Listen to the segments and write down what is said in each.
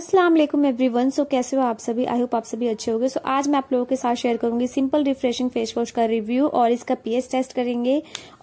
अस्सलाम वालेकुम everyone so कैसे हो आप सभी आई होप आप सभी अच्छे होंगे सो so, आज मैं आप लोगों के साथ शेयर करूंगी सिंपल रिफ्रेशिंग फेस वॉश का रिव्यू और इसका पीएच टेस्ट करेंगे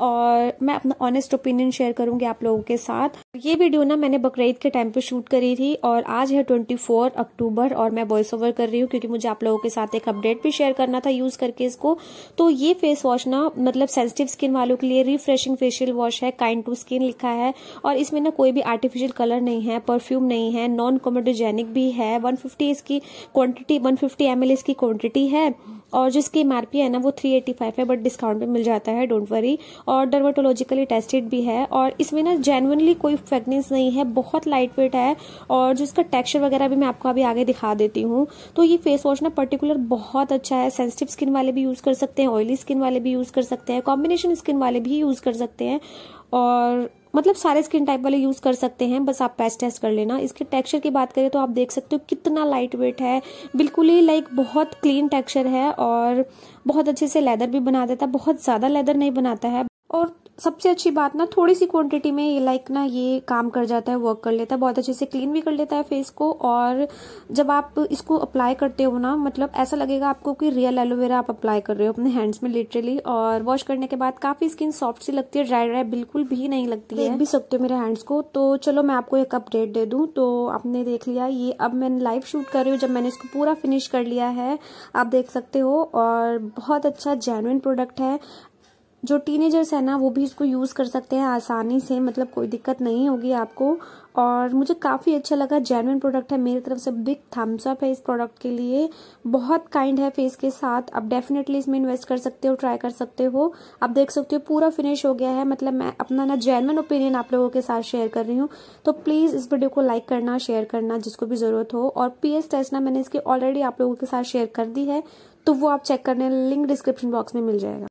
और मैं अपना ऑनेस्ट ओपिनियन शेयर करूंगी आप लोगों के साथ ये वीडियो ना मैंने बकरीद के टाइम पे शूट करी थी और आज है 24 अक्टूबर और मैं वॉइस ओवर कर रही हूँ क्योंकि मुझे आप लोगों के साथ एक अपडेट भी शेयर करना था यूज करके इसको तो ये फेस वॉश ना मतलब सेंसिटिव स्किन वालों के लिए रिफ्रेशिंग फेशियल वॉश है काइंड टू स्किन लिखा है और इसमें ना कोई भी आर्टिफिशियल कलर नहीं है परफ्यूम नहीं है नॉन कॉमेडो हाइजेनिक भी है 150 इसकी क्वांटिटी 150 फिफ्टी इसकी क्वांटिटी है और जिसकी एम है ना वो 385 है बट डिस्काउंट पे मिल जाता है डोंट वरी और डर्माटोलॉजिकली टेस्टेड भी है और इसमें ना जेनवनली कोई फ्रेगनेंस नहीं है बहुत लाइट वेट है और जो इसका टेक्स्चर वगैरह भी मैं आपको अभी आगे दिखा देती हूँ तो ये फेस वॉश ना पर्टिकुलर बहुत अच्छा है सेंसिटिव स्किन वाले भी यूज़ कर सकते हैं ऑयली स्किन वाले भी यूज़ कर सकते हैं कॉम्बिनेशन स्किन वाले भी यूज़ कर सकते हैं और मतलब सारे स्किन टाइप वाले यूज़ कर सकते हैं बस आप पैच टेस्ट कर लेना इसके टेक्सचर की बात करें तो आप देख सकते हो कितना लाइट वेट है बिल्कुल ही लाइक बहुत क्लीन टेक्सचर है और बहुत अच्छे से लेदर भी बना देता है बहुत ज़्यादा लेदर नहीं बनाता है और सबसे अच्छी बात ना थोड़ी सी क्वांटिटी में ये लाइक ना ये काम कर जाता है वर्क कर लेता है बहुत अच्छे से क्लीन भी कर लेता है फेस को और जब आप इसको अप्लाई करते हो ना मतलब ऐसा लगेगा आपको कि रियल एलोवेरा आप अप्लाई कर रहे हो अपने हैंड्स में लिटरली और वॉश करने के बाद काफ़ी स्किन सॉफ्ट सी लगती है ड्राई ड्राई बिल्कुल भी नहीं लगती है भी सकते हो मेरे हैंड्स को तो चलो मैं आपको एक अपडेट दे दूँ तो आपने देख लिया ये अब मैं लाइव शूट कर रही हूँ जब मैंने इसको पूरा फिनिश कर लिया है आप देख सकते हो और बहुत अच्छा जेनुइन प्रोडक्ट है जो टीनेजर्स हैं ना वो भी इसको यूज़ कर सकते हैं आसानी से मतलब कोई दिक्कत नहीं होगी आपको और मुझे काफ़ी अच्छा लगा जेनविन प्रोडक्ट है मेरी तरफ से बिग थम्स अप है इस प्रोडक्ट के लिए बहुत काइंड है फेस के साथ आप डेफिनेटली इसमें इन्वेस्ट कर सकते हो ट्राई कर सकते हो आप देख सकते हो पूरा फिनिश हो गया है मतलब मैं अपना ना जेनविन ओपिनियन आप लोगों के साथ शेयर कर रही हूँ तो प्लीज़ इस वीडियो को लाइक करना शेयर करना जिसको भी ज़रूरत हो और पी टेस्ट ना मैंने इसकी ऑलरेडी आप लोगों के साथ शेयर कर दी है तो वो आप चेक करने लिंक डिस्क्रिप्शन बॉक्स में मिल जाएगा